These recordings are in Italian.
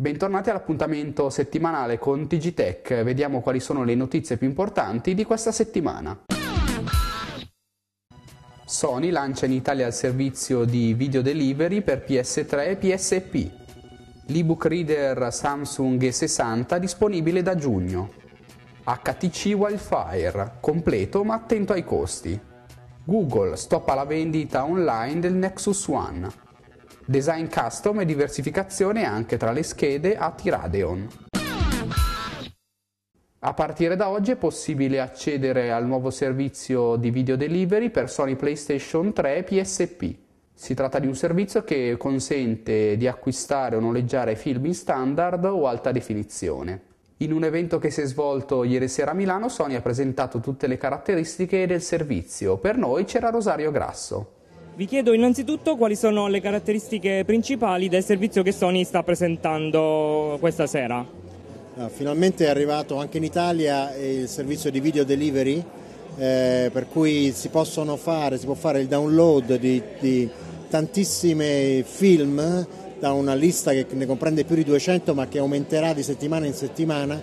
Bentornati all'appuntamento settimanale con TGTech, vediamo quali sono le notizie più importanti di questa settimana. Sony lancia in Italia il servizio di video delivery per PS3 e PSP. L'ebook reader Samsung E60 disponibile da giugno. HTC Wildfire, completo ma attento ai costi. Google stoppa la vendita online del Nexus One design custom e diversificazione anche tra le schede a Tiradeon. A partire da oggi è possibile accedere al nuovo servizio di video delivery per Sony PlayStation 3 e PSP. Si tratta di un servizio che consente di acquistare o noleggiare film in standard o alta definizione. In un evento che si è svolto ieri sera a Milano, Sony ha presentato tutte le caratteristiche del servizio. Per noi c'era Rosario Grasso. Vi chiedo innanzitutto quali sono le caratteristiche principali del servizio che Sony sta presentando questa sera. Ah, finalmente è arrivato anche in Italia il servizio di video delivery, eh, per cui si, fare, si, può fare il download di, di tantissimi film da una lista che ne comprende più di 200 ma che aumenterà di settimana in settimana.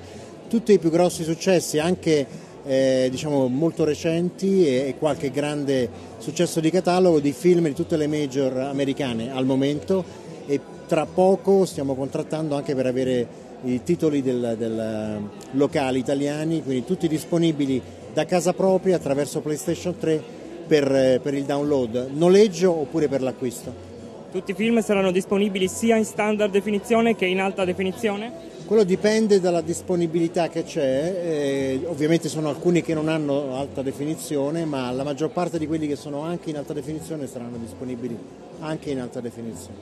Tutti i più grossi successi, anche eh, diciamo molto recenti e, qualche grande successo di catalogo di film di tutte le major americane al momento e tra poco stiamo contrattando anche per avere i titoli del, del eh, locali italiani, quindi tutti disponibili da casa propria attraverso PlayStation 3 per, eh, per il download, noleggio oppure per l'acquisto. Tutti i film saranno disponibili sia in standard definizione che in alta definizione? Quello dipende dalla disponibilità che c'è, eh, ovviamente sono alcuni che non hanno alta definizione, ma la maggior parte di quelli che sono anche in alta definizione saranno disponibili anche in alta definizione.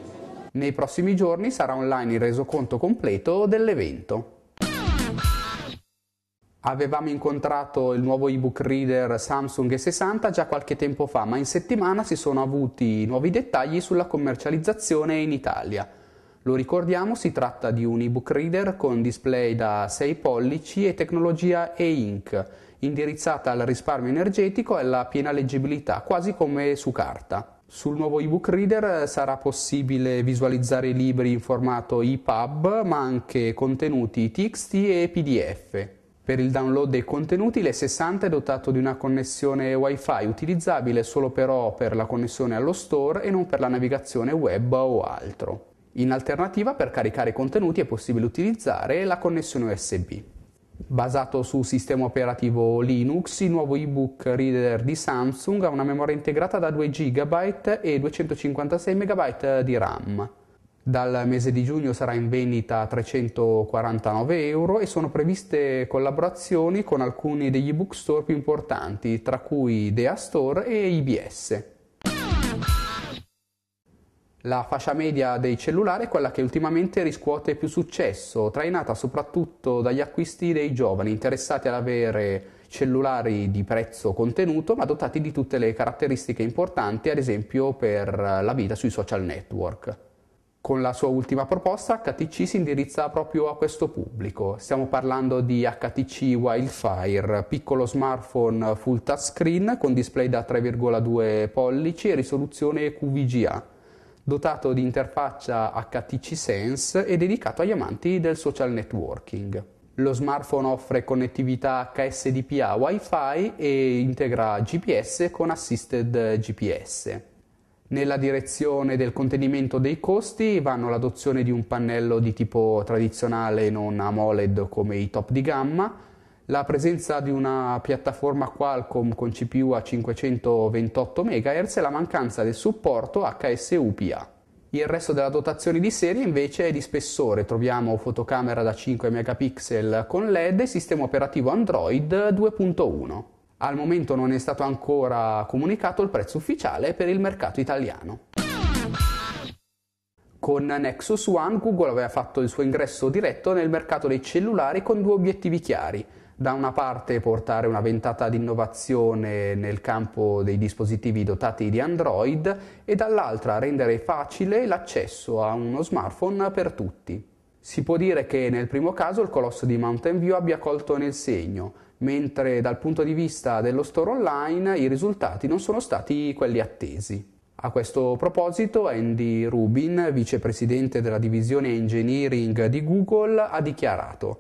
Nei prossimi giorni sarà online il resoconto completo dell'evento. Avevamo incontrato il nuovo ebook reader Samsung S60 già qualche tempo fa, ma in settimana si sono avuti nuovi dettagli sulla commercializzazione in Italia. Lo ricordiamo, si tratta di un ebook reader con display da 6 pollici e tecnologia e-ink, indirizzata al risparmio energetico e alla piena leggibilità, quasi come su carta. Sul nuovo ebook reader eh, sarà possibile visualizzare i libri in formato EPUB, ma anche contenuti TXT e PDF. Per il download dei contenuti l'E60 è dotato di una connessione WiFi utilizzabile solo però per la connessione allo store e non per la navigazione web o altro. In alternativa per caricare contenuti è possibile utilizzare la connessione USB. Basato su sistema operativo Linux, il nuovo ebook reader di Samsung ha una memoria integrata da 2 GB e 256 MB di RAM. Dal mese di giugno sarà in vendita a 349 euro e sono previste collaborazioni con alcuni degli ebook store più importanti, tra cui Dea Store e IBS. La fascia media dei cellulari è quella che ultimamente riscuote più successo, trainata soprattutto dagli acquisti dei giovani interessati ad avere cellulari di prezzo contenuto ma dotati di tutte le caratteristiche importanti, ad esempio per la vita sui social network. Con la sua ultima proposta HTC si indirizza proprio a questo pubblico. Stiamo parlando di HTC Wildfire, piccolo smartphone full touchscreen con display da 3,2 pollici e risoluzione QVGA dotato di interfaccia HTC Sense e dedicato agli amanti del social networking. Lo smartphone offre connettività HSDPA Wi-Fi e integra GPS con Assisted GPS. Nella direzione del contenimento dei costi vanno l'adozione di un pannello di tipo tradizionale non AMOLED come i top di gamma, la presenza di una piattaforma Qualcomm con CPU a 528 MHz e la mancanza del supporto HSU-PA. Il resto della dotazione di serie invece è di spessore, troviamo fotocamera da 5 megapixel con LED e sistema operativo Android 2.1. Al momento non è stato ancora comunicato il prezzo ufficiale per il mercato italiano. Con Nexus One Google aveva fatto il suo ingresso diretto nel mercato dei cellulari con due obiettivi chiari da una parte portare una ventata di innovazione nel campo dei dispositivi dotati di Android e dall'altra rendere facile l'accesso a uno smartphone per tutti. Si può dire che nel primo caso il colosso di Mountain View abbia colto nel segno, mentre dal punto di vista dello store online i risultati non sono stati quelli attesi. A questo proposito, Andy Rubin, vicepresidente della divisione engineering di Google, ha dichiarato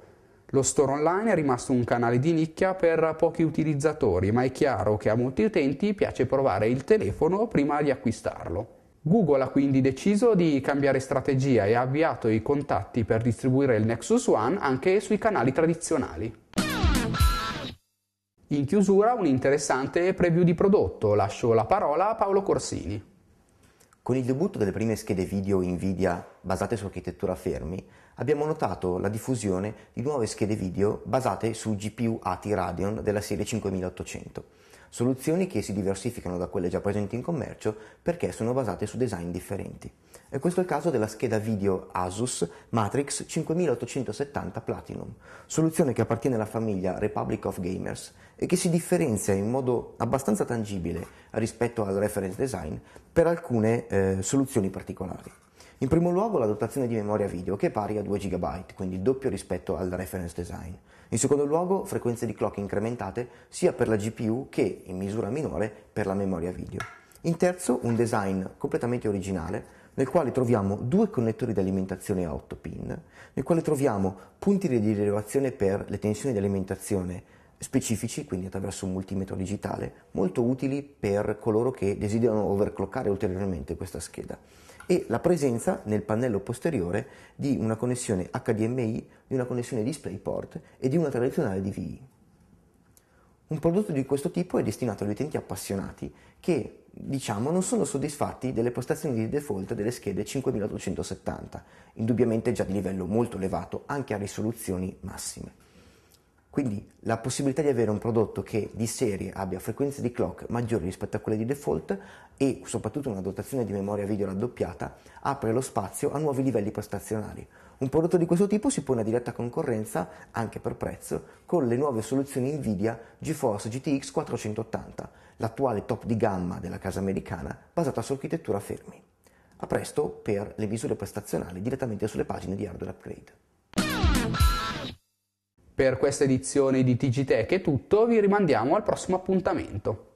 lo store online è rimasto un canale di nicchia per pochi utilizzatori, ma è chiaro che a molti utenti piace provare il telefono prima di acquistarlo. Google ha quindi deciso di cambiare strategia e ha avviato i contatti per distribuire il Nexus One anche sui canali tradizionali. In chiusura un interessante preview di prodotto, lascio la parola a Paolo Corsini. Con il debutto delle prime schede video Nvidia basate su architettura Fermi, abbiamo notato la diffusione di nuove schede video basate su GPU ATI Radeon della serie 5800 soluzioni che si diversificano da quelle già presenti in commercio perché sono basate su design differenti. E questo è il caso della scheda video Asus Matrix 5870 Platinum, soluzione che appartiene alla famiglia Republic of Gamers e che si differenzia in modo abbastanza tangibile rispetto al reference design per alcune eh, soluzioni particolari. In primo luogo la dotazione di memoria video che è pari a 2 GB, quindi il doppio rispetto al reference design. In secondo luogo frequenze di clock incrementate sia per la GPU che, in misura minore, per la memoria video. In terzo un design completamente originale nel quale troviamo due connettori di alimentazione a 8 pin, nel quale troviamo punti di rilevazione per le tensioni di alimentazione specifici, quindi attraverso un multimetro digitale, molto utili per coloro che desiderano overclockare ulteriormente questa scheda e la presenza nel pannello posteriore di una connessione HDMI, di una connessione DisplayPort e di una tradizionale DVI. Un prodotto di questo tipo è destinato agli utenti appassionati che, diciamo, non sono soddisfatti delle prestazioni di default delle schede 5870, indubbiamente già di livello molto elevato anche a risoluzioni massime. Quindi la possibilità di avere un prodotto che di serie abbia frequenze di clock maggiori rispetto a quelle di default e soprattutto una dotazione di memoria video raddoppiata apre lo spazio a nuovi livelli prestazionali. Un prodotto di questo tipo si pone a diretta concorrenza, anche per prezzo, con le nuove soluzioni Nvidia GeForce GTX 480, l'attuale top di gamma della casa americana basata su architettura Fermi. A presto per le misure prestazionali direttamente sulle pagine di Hardware Upgrade. Per questa edizione di TGTech è tutto, vi rimandiamo al prossimo appuntamento.